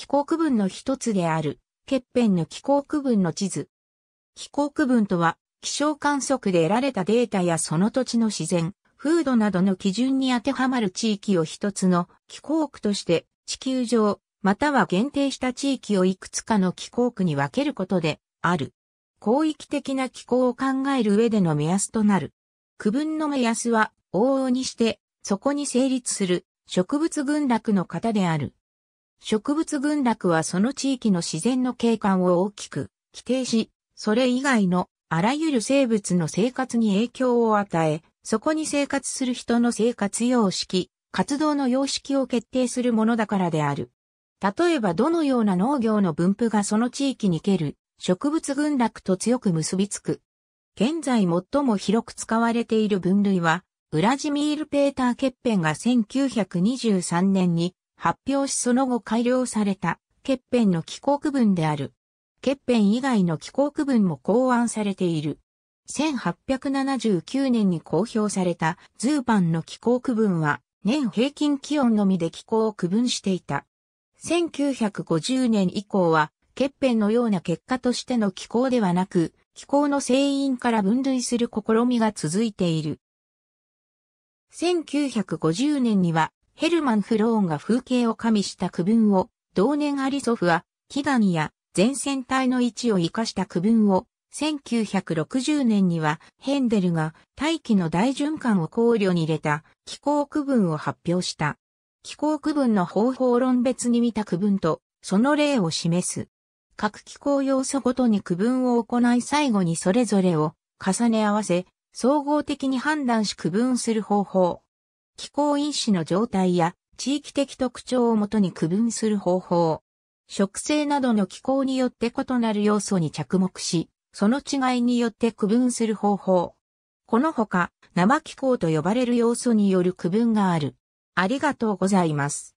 気候区分の一つである、欠片の気候区分の地図。気候区分とは、気象観測で得られたデータやその土地の自然、風土などの基準に当てはまる地域を一つの気候区として、地球上、または限定した地域をいくつかの気候区に分けることで、ある。広域的な気候を考える上での目安となる。区分の目安は、往々にして、そこに成立する植物群落の型である。植物群落はその地域の自然の景観を大きく規定し、それ以外のあらゆる生物の生活に影響を与え、そこに生活する人の生活様式、活動の様式を決定するものだからである。例えばどのような農業の分布がその地域にける植物群落と強く結びつく。現在最も広く使われている分類は、ウラジミール・ペーター・ケッペンが1923年に発表しその後改良された、欠片の気候区分である。欠片以外の気候区分も考案されている。1879年に公表されたズーパンの気候区分は年平均気温のみで気候を区分していた。1950年以降は欠片のような結果としての気候ではなく気候の成因から分類する試みが続いている。1950年にはヘルマン・フローンが風景を加味した区分を、同年アリソフは、祈願や前線体の位置を生かした区分を、1960年にはヘンデルが大気の大循環を考慮に入れた気候区分を発表した。気候区分の方法論別に見た区分とその例を示す。各気候要素ごとに区分を行い最後にそれぞれを重ね合わせ、総合的に判断し区分する方法。気候因子の状態や地域的特徴をもとに区分する方法。植生などの気候によって異なる要素に着目し、その違いによって区分する方法。このほか、生気候と呼ばれる要素による区分がある。ありがとうございます。